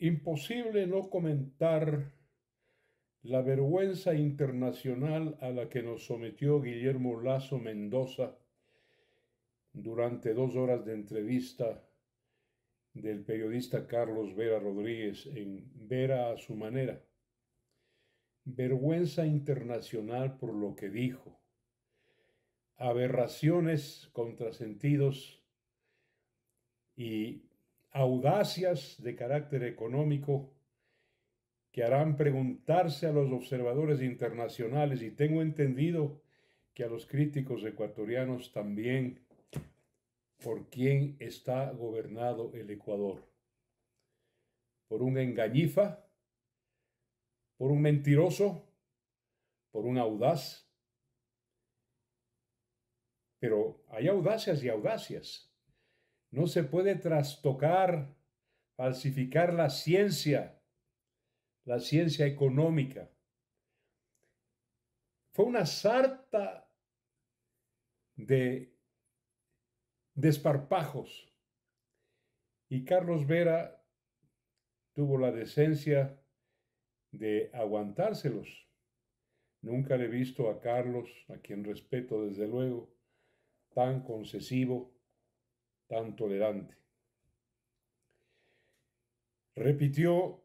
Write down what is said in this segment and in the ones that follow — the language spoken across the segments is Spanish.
Imposible no comentar la vergüenza internacional a la que nos sometió Guillermo Lazo Mendoza durante dos horas de entrevista del periodista Carlos Vera Rodríguez en Vera a su manera. Vergüenza internacional por lo que dijo. Aberraciones, contrasentidos y audacias de carácter económico que harán preguntarse a los observadores internacionales y tengo entendido que a los críticos ecuatorianos también por quién está gobernado el Ecuador. Por un engañifa, por un mentiroso, por un audaz. Pero hay audacias y audacias. No se puede trastocar, falsificar la ciencia, la ciencia económica. Fue una sarta de desparpajos. Y Carlos Vera tuvo la decencia de aguantárselos. Nunca le he visto a Carlos, a quien respeto desde luego, tan concesivo tan tolerante. Repitió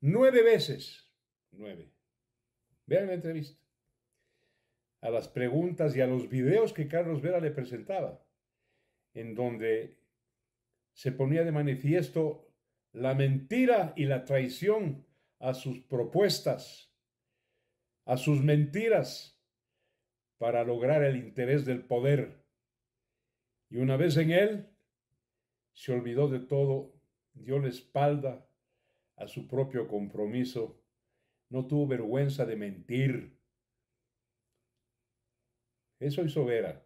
nueve veces, nueve. Vean la entrevista. A las preguntas y a los videos que Carlos Vera le presentaba, en donde se ponía de manifiesto la mentira y la traición a sus propuestas, a sus mentiras, para lograr el interés del poder y una vez en él, se olvidó de todo, dio la espalda a su propio compromiso, no tuvo vergüenza de mentir. Eso hizo Vera.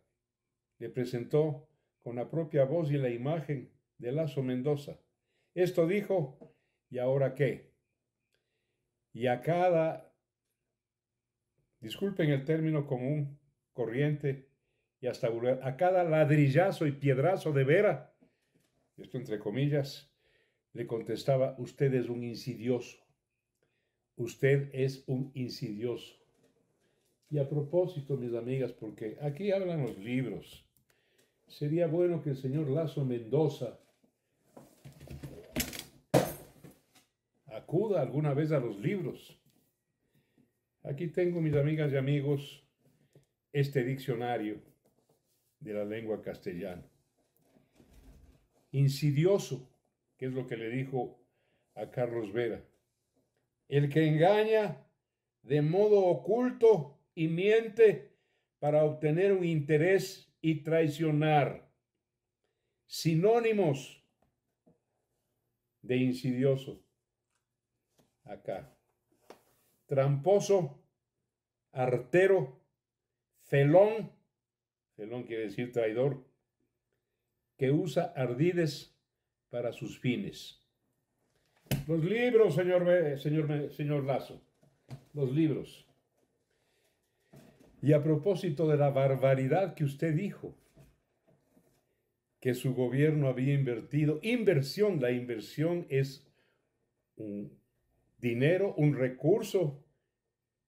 Le presentó con la propia voz y la imagen de Lazo Mendoza. Esto dijo, ¿y ahora qué? Y a cada, disculpen el término común, corriente, y hasta a cada ladrillazo y piedrazo de vera, esto entre comillas, le contestaba, usted es un insidioso, usted es un insidioso. Y a propósito, mis amigas, porque aquí hablan los libros, sería bueno que el señor Lazo Mendoza acuda alguna vez a los libros. Aquí tengo, mis amigas y amigos, este diccionario de la lengua castellana. Insidioso, que es lo que le dijo a Carlos Vera. El que engaña de modo oculto y miente para obtener un interés y traicionar. Sinónimos de insidioso. Acá. Tramposo, artero, felón Elón quiere decir traidor, que usa ardides para sus fines. Los libros, señor, señor, señor Lazo, los libros. Y a propósito de la barbaridad que usted dijo, que su gobierno había invertido, inversión, la inversión es un dinero, un recurso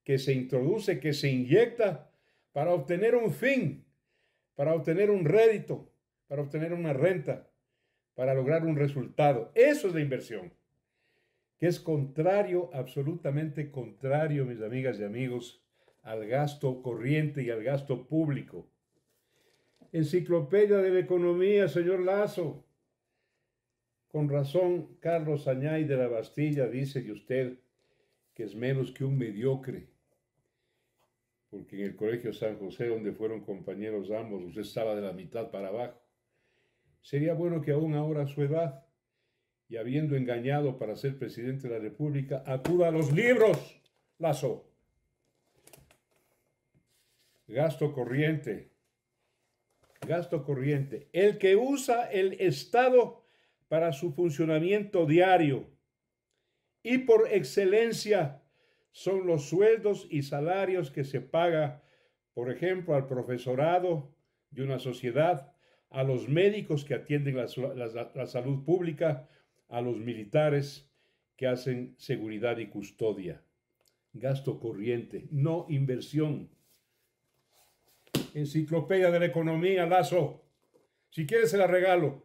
que se introduce, que se inyecta para obtener un fin para obtener un rédito, para obtener una renta, para lograr un resultado. Eso es la inversión, que es contrario, absolutamente contrario, mis amigas y amigos, al gasto corriente y al gasto público. Enciclopedia de la Economía, señor Lazo. Con razón, Carlos Añay de la Bastilla dice de usted que es menos que un mediocre porque en el Colegio San José, donde fueron compañeros ambos, usted estaba de la mitad para abajo. Sería bueno que aún ahora a su edad, y habiendo engañado para ser presidente de la República, acuda a los libros, Lazo. Gasto corriente. Gasto corriente. El que usa el Estado para su funcionamiento diario y por excelencia son los sueldos y salarios que se paga, por ejemplo, al profesorado de una sociedad, a los médicos que atienden la, salud pública, a los militares que hacen seguridad y custodia. Gasto corriente, no inversión. Enciclopedia de la Economía, Lazo. Si quieres se la regalo.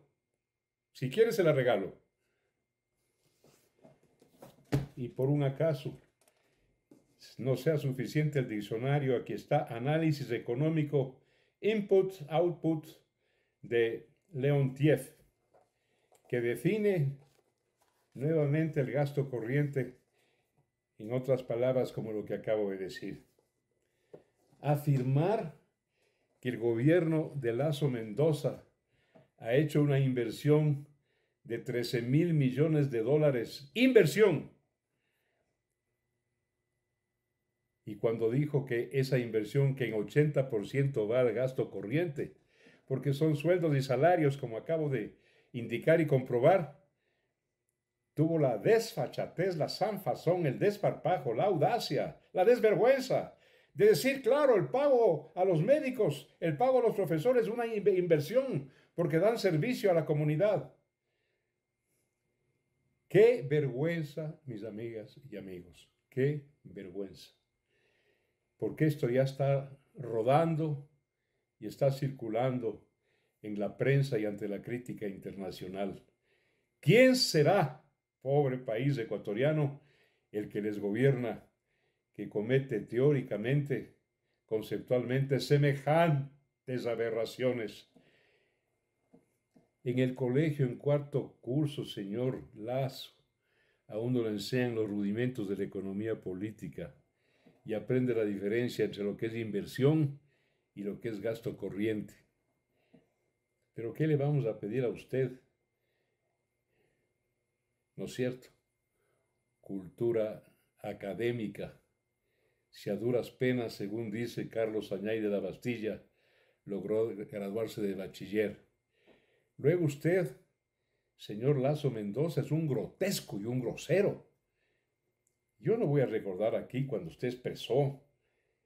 Si quieres se la regalo. Y por un acaso no sea suficiente el diccionario, aquí está análisis económico, input, output de Leontief que define nuevamente el gasto corriente, en otras palabras como lo que acabo de decir. Afirmar que el gobierno de Lazo Mendoza ha hecho una inversión de 13 mil millones de dólares, inversión y cuando dijo que esa inversión que en 80% va al gasto corriente, porque son sueldos y salarios, como acabo de indicar y comprobar, tuvo la desfachatez, la sanfazón, el desparpajo, la audacia, la desvergüenza de decir, claro, el pago a los médicos, el pago a los profesores es una inversión porque dan servicio a la comunidad. Qué vergüenza, mis amigas y amigos, qué vergüenza porque esto ya está rodando y está circulando en la prensa y ante la crítica internacional. ¿Quién será, pobre país ecuatoriano, el que les gobierna, que comete teóricamente, conceptualmente, semejantes aberraciones? En el colegio, en cuarto curso, señor Lazo, aún no le enseñan los rudimentos de la economía política y aprende la diferencia entre lo que es inversión y lo que es gasto corriente. Pero ¿qué le vamos a pedir a usted? ¿No es cierto? Cultura académica. Si a duras penas, según dice Carlos Añay de la Bastilla, logró graduarse de bachiller. Luego usted, señor Lazo Mendoza, es un grotesco y un grosero. Yo no voy a recordar aquí cuando usted expresó,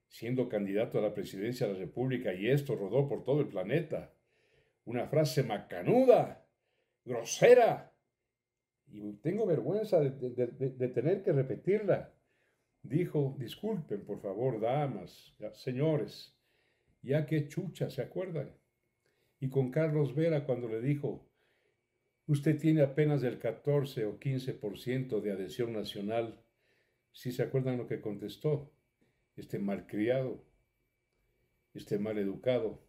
siendo candidato a la presidencia de la República, y esto rodó por todo el planeta, una frase macanuda, grosera, y tengo vergüenza de, tener que repetirla. Dijo, disculpen por favor, damas, señores, ya que chucha, ¿se acuerdan? Y con Carlos Vera cuando le dijo, usted tiene apenas el 14 o 15% de adhesión nacional si se acuerdan lo que contestó este malcriado, este maleducado,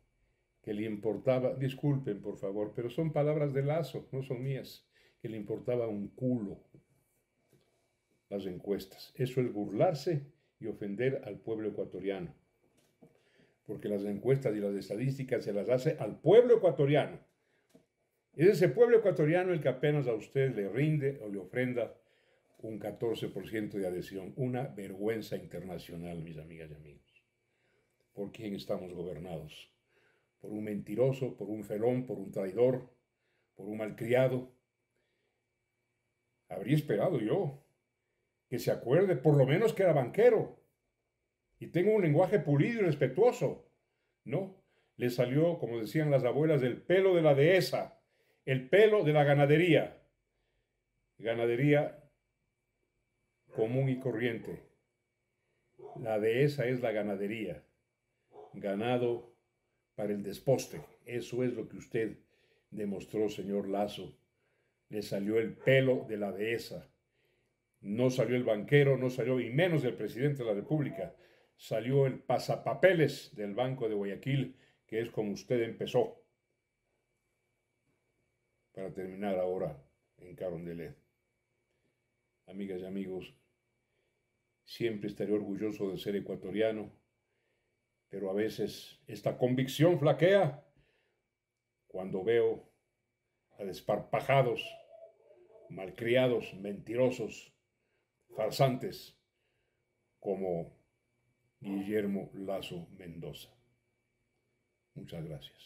que le importaba, disculpen por favor, pero son palabras de lazo, no son mías, que le importaba un culo las encuestas. Eso es burlarse y ofender al pueblo ecuatoriano, porque las encuestas y las estadísticas se las hace al pueblo ecuatoriano. Es ese pueblo ecuatoriano el que apenas a usted le rinde o le ofrenda un 14% de adhesión. Una vergüenza internacional, mis amigas y amigos. ¿Por quién estamos gobernados? ¿Por un mentiroso, por un felón, por un traidor, por un malcriado? Habría esperado yo que se acuerde por lo menos que era banquero y tengo un lenguaje pulido y respetuoso. No, le salió, como decían las abuelas, del pelo de la dehesa, el pelo de la ganadería. Ganadería común y corriente. La dehesa es la ganadería, ganado para el desposte. Eso es lo que usted demostró, señor Lazo. Le salió el pelo de la dehesa. No salió el banquero, no salió, y menos el presidente de la República. Salió el pasapapeles del Banco de Guayaquil, que es como usted empezó. Para terminar ahora en Carondelet. Amigas y amigos, Siempre estaré orgulloso de ser ecuatoriano, pero a veces esta convicción flaquea cuando veo a desparpajados, malcriados, mentirosos, farsantes como Guillermo Lazo Mendoza. Muchas gracias.